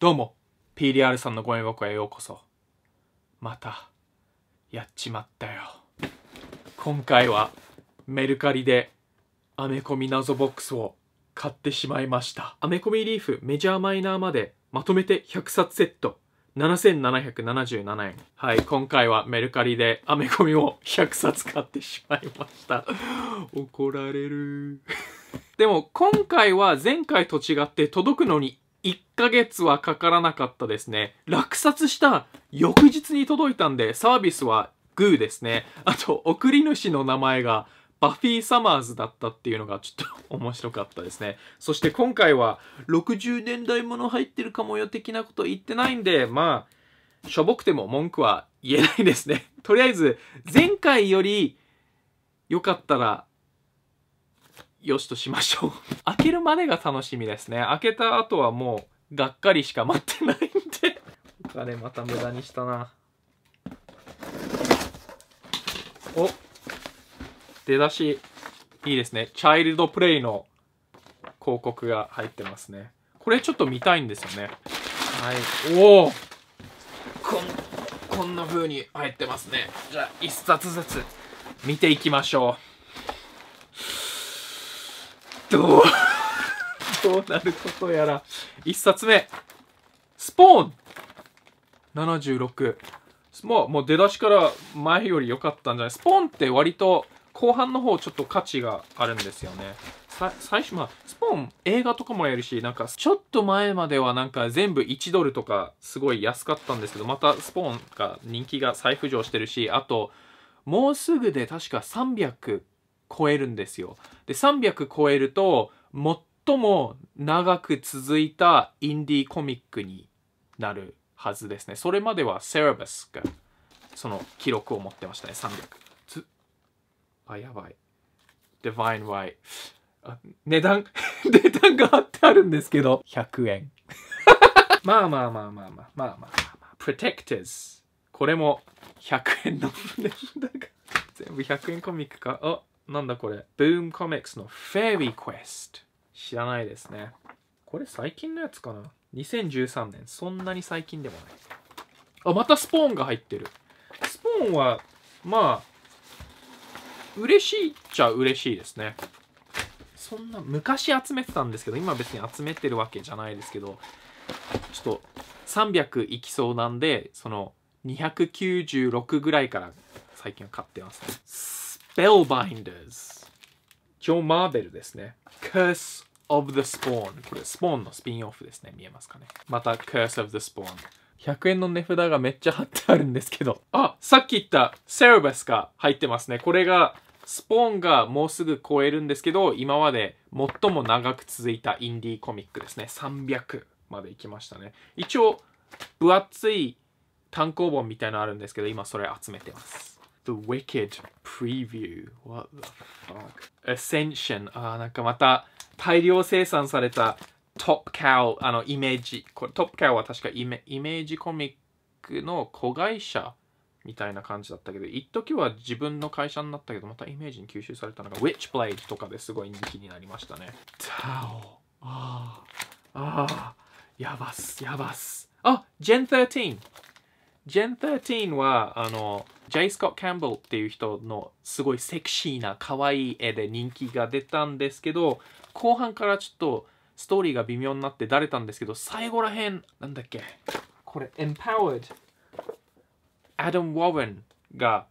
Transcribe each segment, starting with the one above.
どうも、PDR さんのご迷惑へようこそ。また、やっちまったよ。今回は、メルカリで、アメコミ謎ボックスを買ってしまいました。アメコミリーフメジャーマイナーまで、まとめて100冊セット。7777円。はい、今回はメルカリでアメコミを100冊買ってしまいました。怒られる。でも今回は前回と違って届くのに1ヶ月はかからなかったですね。落札した翌日に届いたんで、サービスはグーですね。あと、送り主の名前がバフィー・サマーズだったっていうのがちょっと面白かったですね。そして今回は60年代もの入ってるかもよ的なこと言ってないんで、まあ、しょぼくても文句は言えないですね。とりあえず、前回より良かったらよしとしましょう 開けるまでが楽しみですね。開けた後はもう、がっかりしか待ってないんで お金また無駄にしたな。お出だし、いいですね。チャイルドプレイの広告が入ってますね。これちょっと見たいんですよね。はい。おおこんな風に入ってますね。じゃあ、一冊ずつ見ていきましょう。どう どうなることやら1冊目スポーン76もうもう出だしから前より良かったんじゃないスポーンって割と後半の方ちょっと価値があるんですよね最初まあスポーン映画とかもやるしなんかちょっと前まではなんか全部1ドルとかすごい安かったんですけどまたスポーンが人気が再浮上してるしあともうすぐで確か300超えるんですよ。で300超えると最も長く続いたインディーコミックになるはずですね。それまではセラバスがその記録を持ってましたね。300。つあ、やばい。デ i v i イ。e r 値段、値段が貼ってあるんですけど、100円。まあまあまあまあまあまあまあまあ、まあ、プロテクターズ。これも100円の値だが。全部100円コミックか。あなんだこれ、ブームコミックスのフェリークエスト。知らないですね。これ最近のやつかな ?2013 年。そんなに最近でもない。あ、またスポーンが入ってる。スポーンは、まあ、嬉しいっちゃ嬉しいですね。そんな、昔集めてたんですけど、今別に集めてるわけじゃないですけど、ちょっと300いきそうなんで、その296ぐらいから最近は買ってますね。Spellbinders ジョマーベルですね Curse of the Spawn これスポーンのスピンオフですね見えますかねまた Curse of the Spawn 100円の値札がめっちゃ貼ってあるんですけどあさっき言ったセルバスが入ってますねこれがスポーンがもうすぐ超えるんですけど今まで最も長く続いたインディーコミックですね300まで行きましたね一応分厚い単行本みたいなのあるんですけど今それ集めてます The Wicked Preview. What the fuck? Ascension. あー、なんかまた大量生産されたトップカウ、あの、イメージ。これトップカウは確かイメイメージコミックの子会社みたいな感じだったけど、一時は自分の会社になったけど、またイメージに吸収されたのが、Witchblade とかですごい人気になりましたね。タオ。ああ。ああ。やばっす、やばっす。あ、ジェン1 3ジェン1 3は、あの、ジェイ・スコット・キャンベルっていう人のすごいセクシーな可愛い絵で人気が出たんですけど後半からちょっとストーリーが微妙になってだれたんですけど最後らへんなんだっけこれ Empowered アダム・ウォーレンが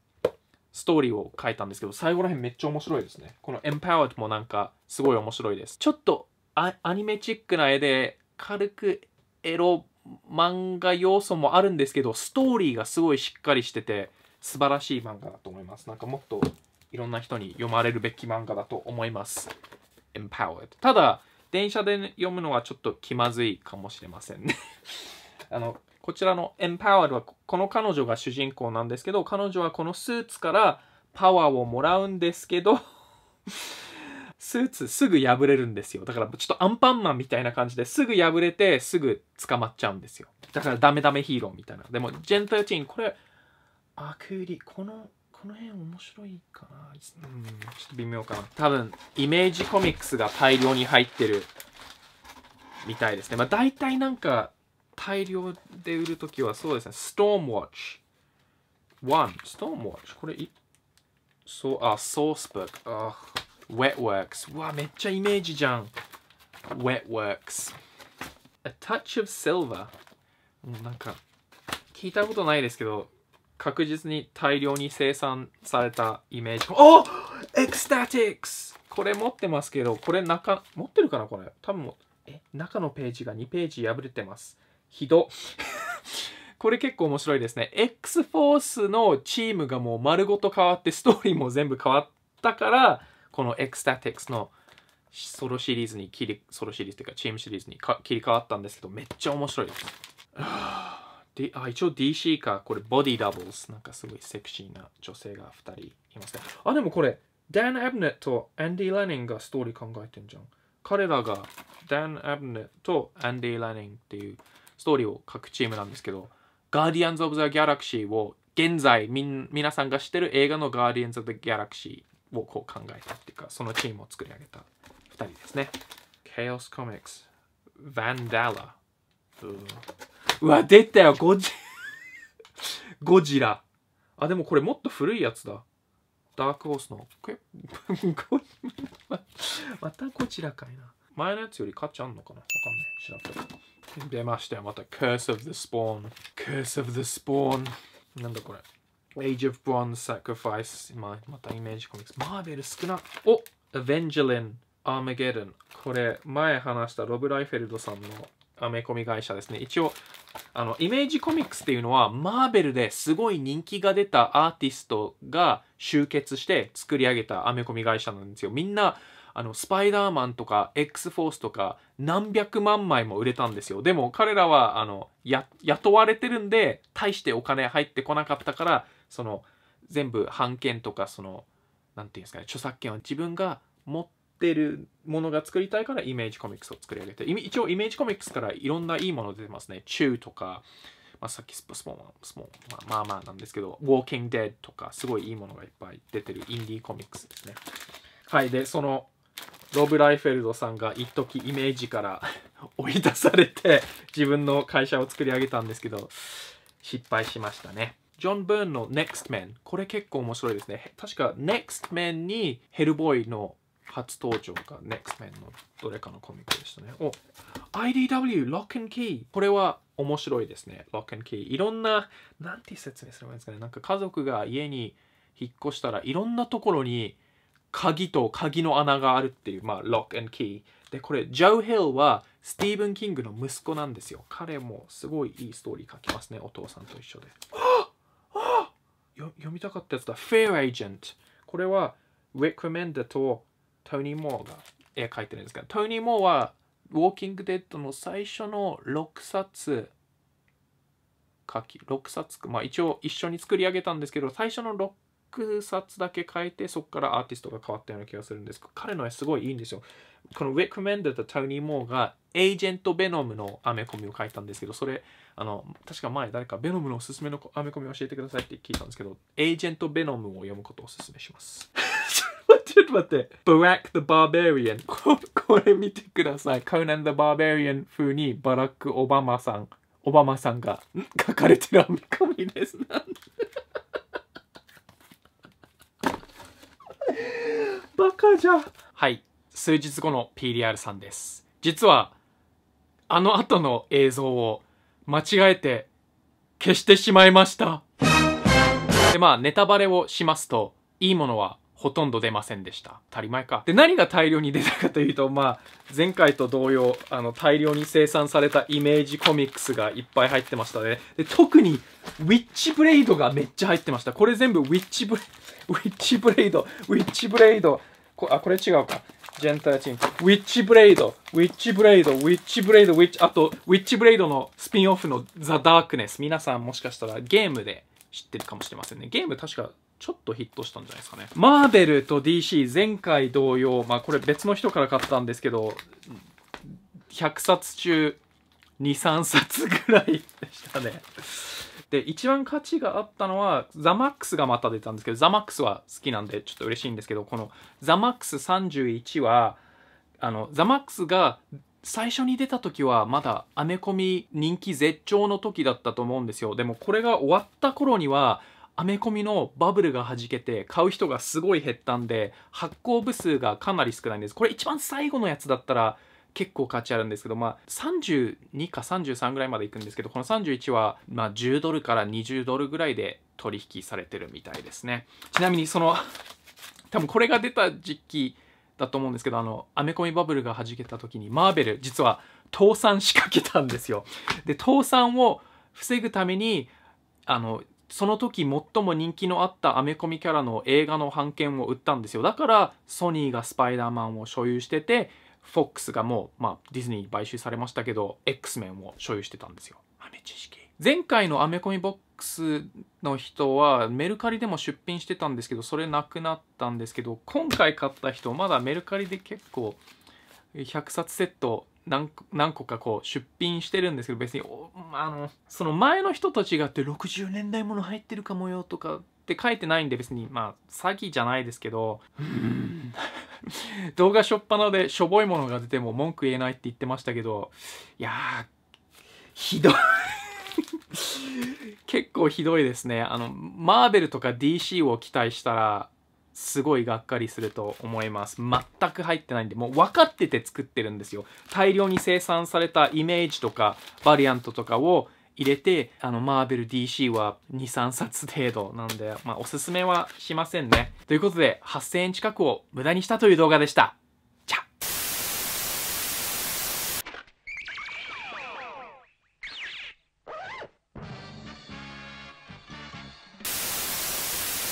ストーリーを書いたんですけど最後らへんめっちゃ面白いですねこの Empowered もなんかすごい面白いですちょっとアニメチックな絵で軽くエロ漫画要素もあるんですけどストーリーがすごいしっかりしてて素晴らしい漫画だと思います。なんかもっといろんな人に読まれるべき漫画だと思います。Empowered。ただ、電車で読むのはちょっと気まずいかもしれませんね あの、こちらの Empowered はこの彼女が主人公なんですけど、彼女はこのスーツからパワーをもらうんですけど スーツすぐ破れるんですよ。だからちょっとアンパンマンみたいな感じですぐ破れてすぐ捕まっちゃうんですよ。だからダメダメヒーローみたいな。でも、ジェン13、これアクーリこのこの辺面白いかなうんちょっと微妙かな多分イメージコミックスが大量に入ってるみたいですねまあ大体なんか大量で売るときはそうですねストームウォッチ1ストームウォッチこれいそうあソースブックあウェッワークスうわめっちゃイメージじゃんウェッワークス A touch of silver なんか聞いたことないですけど確実に大量に生産されたイメージ。おエクスタティクスこれ持ってますけど、これ中、持ってるかなこれ。多分、え、中のページが2ページ破れてます。ひど。これ結構面白いですね。X-Force のチームがもう丸ごと変わって、ストーリーも全部変わったから、この X-Tactics のソロシリーズに切り、ソロシリーズというかチームシリーズに切り替わったんですけど、めっちゃ面白いです。D、あ、一応 DC か。これ、ボディダブルス。なんかすごいセクシーな女性が2人いますね。あ、でもこれ、ダン・アブネットとアンディ・レニングがストーリー考えてんじゃん。彼らが、ダン・アブネットとアンディ・レニングっていうストーリーを書くチームなんですけど、ガーディアンズ・オブ・ザ・ギャラクシーを現在み皆さんが知ってる映画のガーディアンズ・オブ・ザ・ギャラクシーをこう考えたっていうか、そのチームを作り上げた2人ですね。Chaos Comics、v a ヴァ a ダラ。うわ、出たよ、ゴジ、ゴジラ。あ、でもこれもっと古いやつだ。ダークホースの。またゴジラかいな。前のやつより価値あんのかなわかんない。知らんけど。出ましたよ、また。Curse of the Spawn。Curse of the Spawn。なんだこれ。Age of Bronze Sacrifice。ままたイメージコミックス。マーベル少な。おっ a v a n g e l i n e Armageddon。これ、前話したロブ・ライフェルドさんのアメコミ会社ですね。一応、あのイメージコミックスっていうのはマーベルですごい人気が出たアーティストが集結して作り上げたアメコミ会社なんですよみんなあのスパイダーマンとか X フォースとか何百万枚も売れたんですよでも彼らはあのや、雇われてるんで大してお金入ってこなかったからその全部版権とかその何て言うんですかね著作権は自分が持っってるものが作りたいからイメージコミックスを作り上げて一応イメージコミックスからいろんないいもの出てますねチューとか、まあ、さっきスポスポンスポン、まあ、まあまあなんですけどウォーキングデッドとかすごいいいものがいっぱい出てるインディーコミックスですねはいでそのロブ・ライフェルドさんが一時イメージから 追い出されて自分の会社を作り上げたんですけど失敗しましたねジョン・ブーンの Next Man これ結構面白いですね確か Next m n にヘルボーイの初登場が NEXT MEN のどれかのコミックでしたね。お IDW Lock and Key! これは面白いですね。Lock and Key。いろんな、なんて説明すればいいんですかね。なんか家族が家に引っ越したらいろんなところに鍵と鍵の穴があるっていう、まあ、Lock and Key。で、これ、ジョー・ヒルはスティーブン・キングの息子なんですよ。彼もすごいいいストーリー書きますね。お父さんと一緒で。読みたかったやつだ。Fair Agent。これは、r e c o m m e n d e r とトニー・モーが絵描いてるんですけど、トニー・モーは、ウォーキング・デッドの最初の6冊書き、6冊、まあ一応一緒に作り上げたんですけど、最初の6冊だけ変えて、そこからアーティストが変わったような気がするんですけど、彼の絵すごいいいんですよ。この Recommended とトニー・モーがエージェント・ベノムのアメコミを書いたんですけど、それ、あの、確か前誰かベノムのおすすめのアメコミを教えてくださいって聞いたんですけど、エージェント・ベノムを読むことをおすすめします。ちょっと待って。バラック・ザ・バーバリアン。これ見てください。コナン・ザ・バーバリアン風にバラック・オバマさん、オバマさんが書かれてる編み込みです。なんバカじゃ。はい。数日後の PDR さんです。実は、あの後の映像を間違えて消してしまいました。で、まあ、ネタバレをしますと、いいものはほとんど出ませんでした。当たり前か。で、何が大量に出たかというと、まあ、前回と同様、あの、大量に生産されたイメージコミックスがいっぱい入ってましたね。で、特に、ウィッチブレイドがめっちゃ入ってました。これ全部ウィッチブレ、ウィッチブレイド、ウィッチブレイド、こあ、これ違うか。ジェンタルチン。ウィッチブレイド、ウィッチブレイド、ウィッチブレイド、ウィッチ、あと、ウィッチブレイドのスピンオフのザ・ダークネス。皆さんもしかしたらゲームで知ってるかもしれませんね。ゲーム確かちょっとヒットしたんじゃないですかね。マーベルと DC 前回同様、まあこれ別の人から買ったんですけど、100冊中2、3冊ぐらいでしたね。で、一番価値があったのは、ザマックスがまた出たんですけど、ザマックスは好きなんでちょっと嬉しいんですけど、このザマックス31は、あの、ザマックスが最初に出た時はまだアメコミ人気絶頂の時だったと思うんですよ。でもこれが終わった頃には、アメコミのバブルが弾けて買う人がすごい減ったんで発行部数がかなり少ないんですこれ一番最後のやつだったら結構価値あるんですけどまあ32か33ぐらいまでいくんですけどこの31はまあ10ドルから20ドルぐらいで取引されてるみたいですねちなみにその 多分これが出た時期だと思うんですけどあのアメコミバブルが弾けた時にマーベル実は倒産しかけたんですよで倒産を防ぐためにあのその時最も人気のあったアメコミキャラの映画の版権を売ったんですよだからソニーがスパイダーマンを所有しててフォックスがもう、まあ、ディズニーに買収されましたけど X メンを所有してたんですよ知識前回のアメコミボックスの人はメルカリでも出品してたんですけどそれなくなったんですけど今回買った人まだメルカリで結構100冊セット何個かこう出品してるんですけど別にあのその前の人と違って60年代もの入ってるかもよとかって書いてないんで別にまあ詐欺じゃないですけど 動画しょっぱなでしょぼいものが出ても文句言えないって言ってましたけどいやひどい 結構ひどいですねあのマーベルとか DC を期待したらすごいがっかりすると思います全く入ってないんでもう分かってて作ってるんですよ大量に生産されたイメージとかバリアントとかを入れてあのマーベル DC は23冊程度なんでまあおすすめはしませんねということで8000円近くを無駄にしたという動画でした